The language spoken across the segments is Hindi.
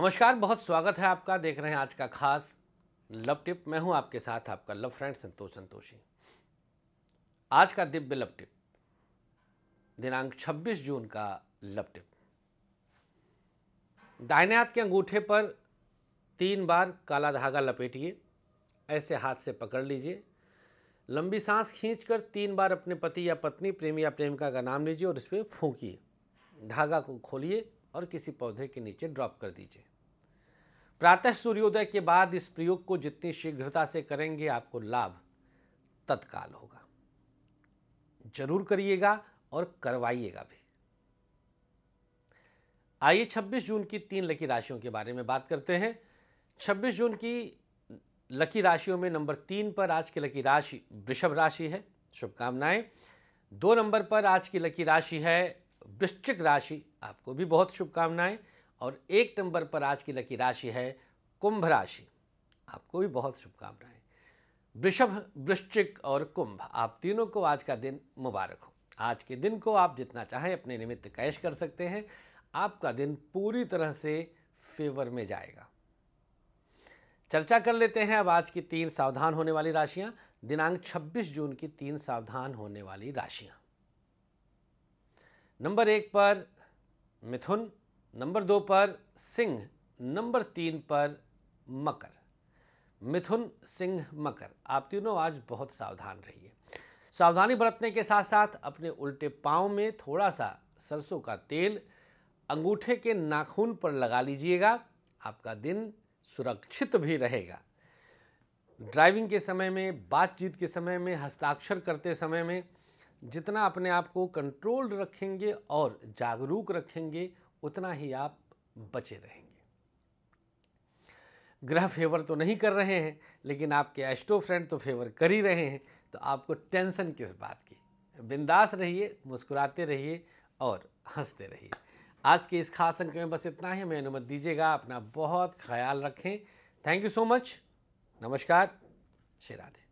नमस्कार बहुत स्वागत है आपका देख रहे हैं आज का खास लव टिप मैं हूं आपके साथ आपका लव फ्रेंड संतोष संतोषी आज का दिव्य लव टिप दिनांक 26 जून का लव टिप दाहिने हाथ के अंगूठे पर तीन बार काला धागा लपेटिए ऐसे हाथ से पकड़ लीजिए लंबी सांस खींचकर तीन बार अपने पति या पत्नी प्रेमी या प्रेमिका का नाम लीजिए और इस पर फूकिए धागा को खोलिए और किसी पौधे के नीचे ड्रॉप कर दीजिए प्रातः सूर्योदय के बाद इस प्रयोग को जितनी शीघ्रता से करेंगे आपको लाभ तत्काल होगा जरूर करिएगा और करवाइएगा भी आइए 26 जून की तीन लकी राशियों के बारे में बात करते हैं 26 जून की लकी राशियों में नंबर तीन पर आज की लकी राशि वृषभ राशि है शुभकामनाएं दो नंबर पर आज की लकी राशि है वृश्चिक राशि आपको भी बहुत शुभकामनाएं और एक नंबर पर आज की लकी राशि है कुंभ राशि आपको भी बहुत शुभकामनाएं वृषभ वृश्चिक और कुंभ आप तीनों को आज का दिन मुबारक हो आज के दिन को आप जितना चाहें अपने निमित्त कैश कर सकते हैं आपका दिन पूरी तरह से फेवर में जाएगा चर्चा कर लेते हैं अब आज की तीन सावधान होने वाली राशियां दिनांक 26 जून की तीन सावधान होने वाली राशियां नंबर एक पर मिथुन नंबर दो पर सिंह नंबर तीन पर मकर मिथुन सिंह मकर आप तीनों आज बहुत सावधान रहिए सावधानी बरतने के साथ साथ अपने उल्टे पाँव में थोड़ा सा सरसों का तेल अंगूठे के नाखून पर लगा लीजिएगा आपका दिन सुरक्षित भी रहेगा ड्राइविंग के समय में बातचीत के समय में हस्ताक्षर करते समय में जितना अपने आप को कंट्रोल्ड रखेंगे और जागरूक रखेंगे उतना ही आप बचे रहेंगे ग्रह फेवर तो नहीं कर रहे हैं लेकिन आपके एस्ट्रो फ्रेंड तो फेवर कर ही रहे हैं तो आपको टेंशन किस बात की बिंदास रहिए मुस्कुराते रहिए और हंसते रहिए आज के इस खास अंक में बस इतना ही हमें अनुमति दीजिएगा अपना बहुत ख्याल रखें थैंक यू सो मच नमस्कार श्री राधे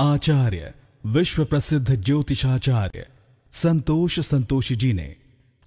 आचार्य विश्व प्रसिद्ध ज्योतिषाचार्य संतोष संतोषी जी ने